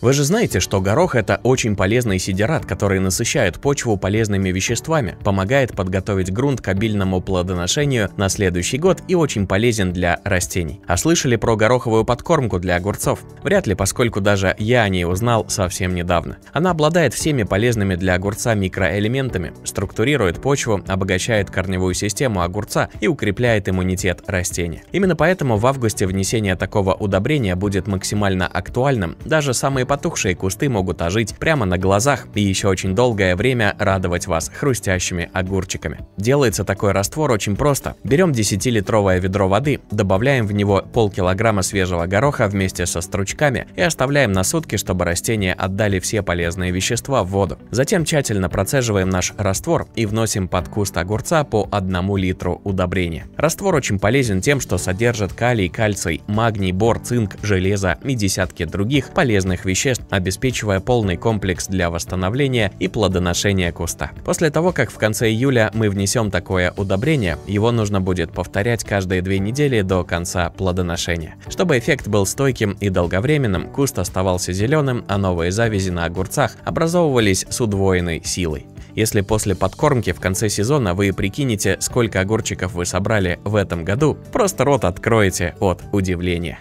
Вы же знаете, что горох это очень полезный сидерат, который насыщает почву полезными веществами, помогает подготовить грунт к обильному плодоношению на следующий год и очень полезен для растений. А слышали про гороховую подкормку для огурцов? Вряд ли, поскольку даже я о ней узнал совсем недавно. Она обладает всеми полезными для огурца микроэлементами, структурирует почву, обогащает корневую систему огурца и укрепляет иммунитет растения. Именно поэтому в августе внесение такого удобрения будет максимально актуальным, даже самые потухшие кусты могут ожить прямо на глазах и еще очень долгое время радовать вас хрустящими огурчиками. Делается такой раствор очень просто. Берем 10-литровое ведро воды, добавляем в него полкилограмма свежего гороха вместе со стручками и оставляем на сутки, чтобы растения отдали все полезные вещества в воду. Затем тщательно процеживаем наш раствор и вносим под куст огурца по 1 литру удобрения. Раствор очень полезен тем, что содержит калий, кальций, магний, бор, цинк, железо и десятки других полезных веществ веществ, обеспечивая полный комплекс для восстановления и плодоношения куста. После того, как в конце июля мы внесем такое удобрение, его нужно будет повторять каждые две недели до конца плодоношения. Чтобы эффект был стойким и долговременным, куст оставался зеленым, а новые завязи на огурцах образовывались с удвоенной силой. Если после подкормки в конце сезона вы прикинете, сколько огурчиков вы собрали в этом году, просто рот откроете от удивления.